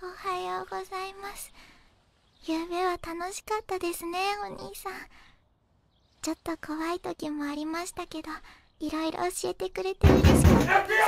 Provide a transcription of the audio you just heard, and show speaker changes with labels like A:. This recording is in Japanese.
A: おはようございます夜は楽しかったですねお兄さんちょっと怖い時もありましたけどいろいろ教えてくれて嬉しかったです